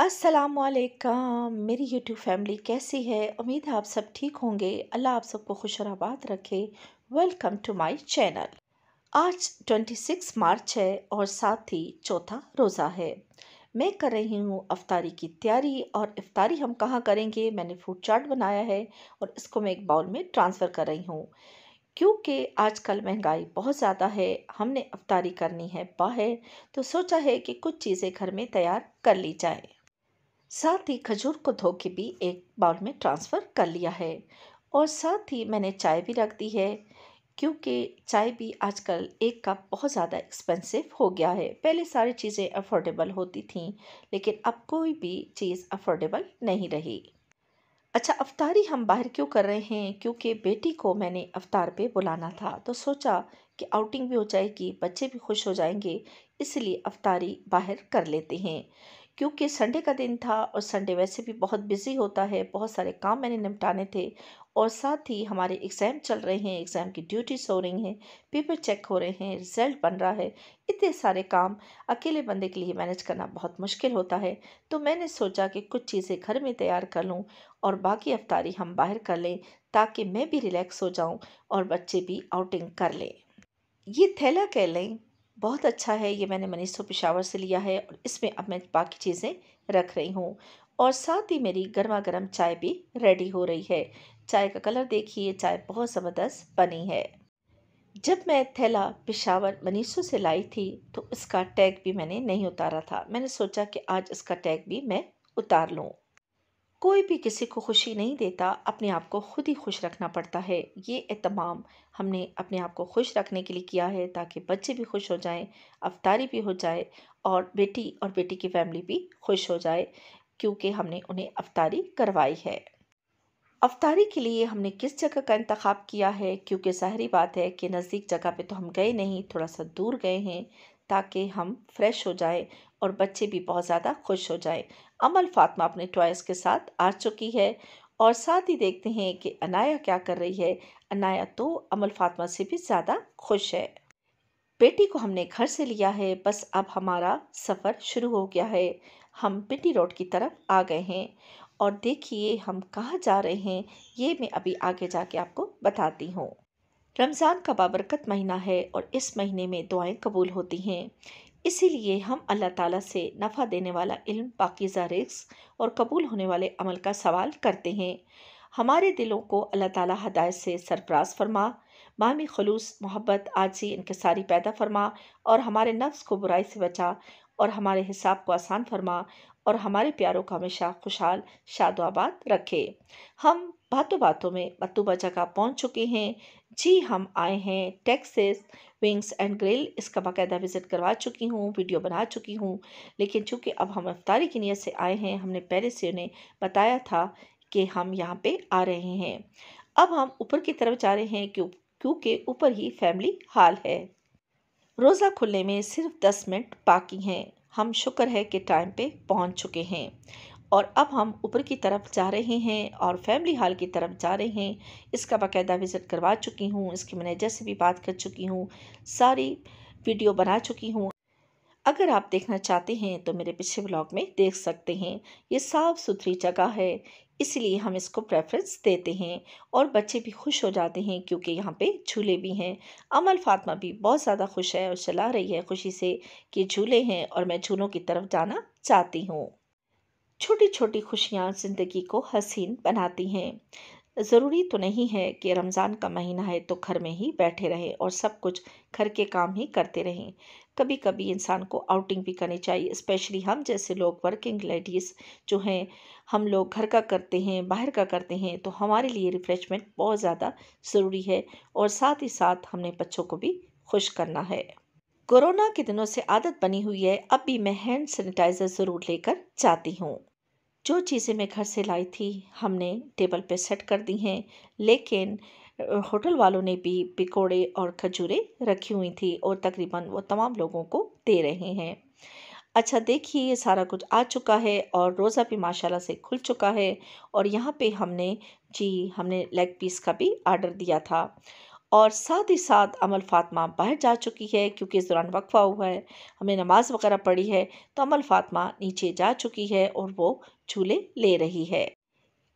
अस्सलाम मेरी YouTube family कैसी है उम्मीद है आप सब ठीक होंगे अल्लाह आप सबको खुश और आबाद रखे वेलकम टू माय चैनल आज 26 मार्च है और साथ ही चौथा रोज़ा है मैं कर रही हूँ अफ्तारी की तैयारी और इफ़ारी हम कहाँ करेंगे मैंने फूड चार्ट बनाया है और इसको मैं एक बाउल में ट्रांसफ़र कर रही हूँ क्योंकि आजकल महंगाई बहुत ज़्यादा है हमने अफ्तारी करनी है बाहर तो सोचा है कि कुछ चीज़ें घर में तैयार कर ली जाएँ साथ ही खजूर को धो के भी एक बाउल में ट्रांसफ़र कर लिया है और साथ ही मैंने चाय भी रख दी है क्योंकि चाय भी आजकल एक कप बहुत ज़्यादा एक्सपेंसिव हो गया है पहले सारी चीज़ें अफोर्डेबल होती थीं लेकिन अब कोई भी चीज़ अफोर्डेबल नहीं रही अच्छा अवतारी हम बाहर क्यों कर रहे हैं क्योंकि बेटी को मैंने अवतार पे बुलाना था तो सोचा कि आउटिंग भी हो जाएगी बच्चे भी खुश हो जाएंगे इसलिए अवतारी बाहर कर लेते हैं क्योंकि संडे का दिन था और संडे वैसे भी बहुत बिज़ी होता है बहुत सारे काम मैंने निपटाने थे और साथ ही हमारे एग्ज़ाम चल रहे हैं एग्ज़ाम की ड्यूटीज़ हो रही हैं पेपर चेक हो रहे हैं रिज़ल्ट बन रहा है इतने सारे काम अकेले बंदे के लिए मैनेज करना बहुत मुश्किल होता है तो मैंने सोचा कि कुछ चीज़ें घर में तैयार कर लूँ और बाकी अफ्तारी हम बाहर कर लें ताकि मैं भी रिलैक्स हो जाऊँ और बच्चे भी आउटिंग कर लें ये थैला कह लें बहुत अच्छा है ये मैंने मनीषो पिशावर से लिया है और इसमें अब मैं बाकी चीज़ें रख रही हूँ और साथ ही मेरी गर्मा गर्म चाय भी रेडी हो रही है चाय का कलर देखिए चाय बहुत ज़बरदस्त बनी है जब मैं थैला पिशावर मनीषो से लाई थी तो उसका टैग भी मैंने नहीं उतारा था मैंने सोचा कि आज इसका टैग भी मैं उतार लूँ कोई भी किसी को खुशी नहीं देता अपने आप को खुद ही खुश रखना पड़ता है ये एहतमाम हमने अपने आप को खुश रखने के लिए किया है ताकि बच्चे भी खुश हो जाएं अवतारी भी हो जाए और बेटी और बेटी की फैमिली भी खुश हो जाए क्योंकि हमने उन्हें अफतारी करवाई है अफतारी के लिए हमने किस जगह का इंतखब किया है क्योंकि जहरी बात है कि नज़दीक जगह पर तो हम गए नहीं थोड़ा सा दूर गए हैं ताकि हम फ्रेश हो जाए और बच्चे भी बहुत ज़्यादा खुश हो जाए अमल फातमा अपने टॉयस के साथ आ चुकी है और साथ ही देखते हैं कि अनाया क्या कर रही है अनाया तो अमल फातमा से भी ज़्यादा खुश है बेटी को हमने घर से लिया है बस अब हमारा सफ़र शुरू हो गया है हम पिटी रोड की तरफ आ गए हैं और देखिए हम कहाँ जा रहे हैं ये मैं अभी आगे जाके आपको बताती हूँ रमज़ान का बाबरकत महीना है और इस महीने में दुआएं कबूल होती हैं इसीलिए हम अल्लाह ताला से नफ़ा देने वाला इल्म पाकिज़ा रिस्क और कबूल होने वाले अमल का सवाल करते हैं हमारे दिलों को अल्लाह ताला हदायत से सरपराज फरमा मामी खलूस मोहब्बत आजी इनकसारी पैदा फरमा और हमारे नफ्स को बुराई से बचा और हमारे हिसाब को आसान फरमा और हमारे प्यारों को हमेशा खुशहाल शादोआबाद रखे हम बातों बातों में मतूबा जगह पहुँच चुके हैं जी हम आए हैं टेक्सिस विंग्स एंड ग्रिल इसका बाकायदा विज़िट करवा चुकी हूँ वीडियो बना चुकी हूँ लेकिन चूँकि अब हम रफ्तारी की नीयत से आए हैं हमने पहले से उन्हें बताया था कि हम यहाँ पे आ रहे हैं अब हम ऊपर की तरफ जा रहे हैं क्यों क्योंकि ऊपर ही फैमिली हाल है रोज़ा खुलने में सिर्फ दस मिनट बाकी हैं हम शुक्र है कि टाइम पे पहुंच चुके हैं और अब हम ऊपर की तरफ जा रहे हैं और फैमिली हॉल की तरफ जा रहे हैं इसका बाकायदा विज़िट करवा चुकी हूँ इसके मैनेजर से भी बात कर चुकी हूँ सारी वीडियो बना चुकी हूँ अगर आप देखना चाहते हैं तो मेरे पिछले ब्लॉग में देख सकते हैं ये साफ़ सुथरी जगह है इसलिए हम इसको प्रेफरेंस देते हैं और बच्चे भी खुश हो जाते हैं क्योंकि यहाँ पे झूले भी हैं अमल फातमा भी बहुत ज़्यादा खुश है और चला रही है खुशी से कि झूले हैं और मैं झूलों की तरफ जाना चाहती हूँ छोटी छोटी खुशियाँ ज़िंदगी को हसीन बनाती हैं ज़रूरी तो नहीं है कि रमज़ान का महीना है तो घर में ही बैठे रहें और सब कुछ घर के काम ही करते रहें कभी कभी इंसान को आउटिंग भी करनी चाहिए स्पेशली हम जैसे लोग वर्किंग लेडीज़ जो हैं हम लोग घर का करते हैं बाहर का करते हैं तो हमारे लिए रिफ़्रेशमेंट बहुत ज़्यादा ज़रूरी है और साथ ही साथ हमने बच्चों को भी खुश करना है कोरोना के दिनों से आदत बनी हुई है अब भी मैं हैंड सैनिटाइज़र ज़रूर लेकर जाती हूँ जो चीज़ें मैं घर से लाई थी हमने टेबल पे सेट कर दी हैं लेकिन होटल वालों ने भी पिकोड़े और खजूरें रखी हुई थी और तकरीबन वो तमाम लोगों को दे रहे हैं अच्छा देखिए ये सारा कुछ आ चुका है और रोज़ा भी माशाल्लाह से खुल चुका है और यहाँ पे हमने जी हमने लेग पीस का भी आर्डर दिया था और साथ ही साथ अमल फ़ातमा बाहर जा चुकी है क्योंकि इस दौरान वक्फा हुआ है हमें नमाज़ वगैरह पढ़ी है तो अमल फ़ातमा नीचे जा चुकी है और वो झूले ले रही है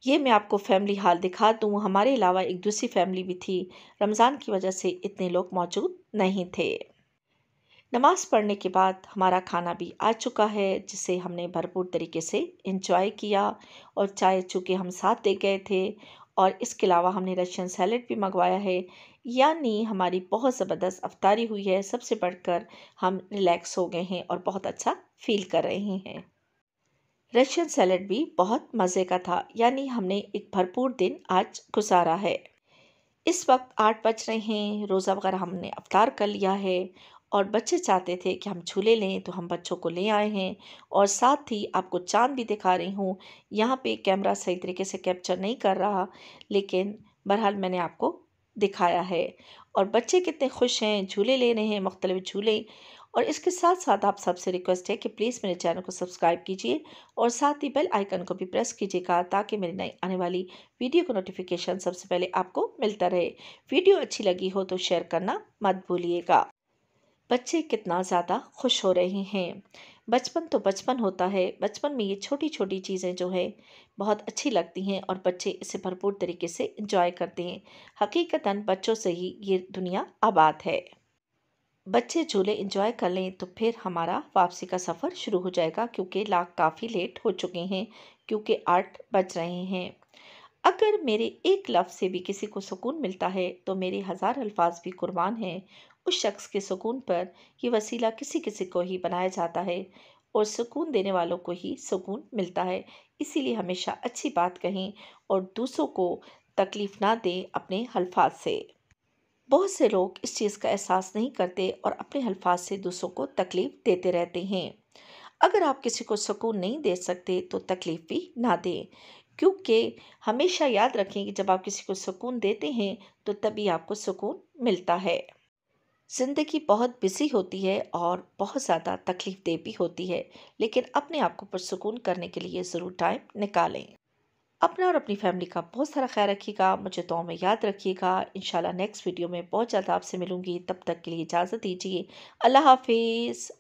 ये मैं आपको फैमिली हाल दिखा दूँ हमारे अलावा एक दूसरी फैमिली भी थी रमज़ान की वजह से इतने लोग मौजूद नहीं थे नमाज़ पढ़ने के बाद हमारा खाना भी आ चुका है जिसे हमने भरपूर तरीके से इंजॉय किया और चाय चूँकि हम साथ दे गए थे और इसके अलावा हमने रशियन सैलेड भी मंगवाया है यानी हमारी बहुत ज़बरदस्त अफ्तारी हुई है सबसे बढ़कर हम रिलैक्स हो गए हैं और बहुत अच्छा फील कर रहे हैं रशियन सैलेड भी बहुत मज़े का था यानी हमने एक भरपूर दिन आज गुजारा है इस वक्त आठ बज रहे हैं रोज़ा वगैरह हमने अवतार कर लिया है और बच्चे चाहते थे कि हम झूले लें तो हम बच्चों को ले आए हैं और साथ ही आपको चांद भी दिखा रही हूँ यहाँ पे कैमरा सही तरीके से कैप्चर नहीं कर रहा लेकिन बहरहाल मैंने आपको दिखाया है और बच्चे कितने खुश हैं झूले ले रहे हैं मुख्तलिफ झूले और इसके साथ साथ आप सबसे रिक्वेस्ट है कि प्लीज़ मेरे चैनल को सब्सक्राइब कीजिए और साथ ही बेल आइकन को भी प्रेस कीजिएगा ताकि मेरी नई आने वाली वीडियो का नोटिफिकेशन सबसे पहले आपको मिलता रहे वीडियो अच्छी लगी हो तो शेयर करना मत भूलिएगा बच्चे कितना ज़्यादा खुश हो रहे हैं बचपन तो बचपन होता है बचपन में ये छोटी छोटी चीज़ें जो है बहुत अच्छी लगती हैं और बच्चे इसे भरपूर तरीके से इंजॉय करते हैं हकीकता बच्चों से ही ये दुनिया आबाद है बच्चे झूले इंजॉय कर लें तो फिर हमारा वापसी का सफ़र शुरू हो जाएगा क्योंकि लाख काफ़ी लेट हो चुके हैं क्योंकि आठ बज रहे हैं अगर मेरे एक लफ्ज़ से भी किसी को सुकून मिलता है तो मेरे हज़ार अल्फाज भी कुर्बान हैं उस शख्स के सुकून पर यह वसीला किसी किसी को ही बनाया जाता है और सुकून देने वालों को ही सुकून मिलता है इसीलिए हमेशा अच्छी बात कहें और दूसरों को तकलीफ़ ना दें अपने हल्फाज से बहुत से लोग इस चीज़ का एहसास नहीं करते और अपने हल्फाज से दूसरों को तकलीफ़ देते रहते हैं अगर आप किसी को सुकून नहीं दे सकते तो तकलीफ़ भी ना दें क्योंकि हमेशा याद रखें कि जब आप किसी को सुकून देते हैं तो तभी आपको सुकून मिलता है ज़िंदगी बहुत बिजी होती है और बहुत ज़्यादा तकलीफ़ दे भी होती है लेकिन अपने आप को पुरसकून करने के लिए ज़रूर टाइम निकालें अपना और अपनी फैमिली का बहुत सारा ख्याल रखिएगा मुझे तो में याद रखिएगा इन नेक्स्ट वीडियो में बहुत ज़्यादा आपसे मिलूँगी तब तक के लिए इजाज़त दीजिए अल्लाह हाफिज़